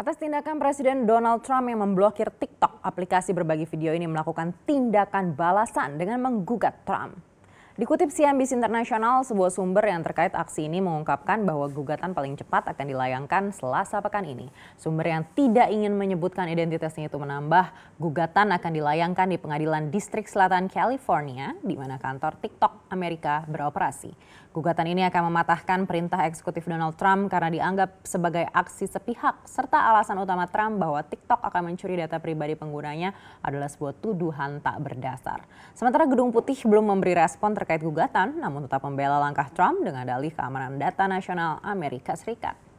Atas tindakan Presiden Donald Trump yang memblokir TikTok, aplikasi berbagi video ini melakukan tindakan balasan dengan menggugat Trump. Dikutip CNBC Internasional, sebuah sumber yang terkait aksi ini mengungkapkan bahwa gugatan paling cepat akan dilayangkan selasa pekan ini. Sumber yang tidak ingin menyebutkan identitasnya itu menambah, gugatan akan dilayangkan di pengadilan distrik selatan California, di mana kantor TikTok Amerika beroperasi. Gugatan ini akan mematahkan perintah eksekutif Donald Trump karena dianggap sebagai aksi sepihak, serta alasan utama Trump bahwa TikTok akan mencuri data pribadi penggunanya adalah sebuah tuduhan tak berdasar. Sementara Gedung Putih belum memberi respon terkait terkait gugatan, namun tetap membela langkah Trump dengan dalih keamanan data nasional Amerika Serikat.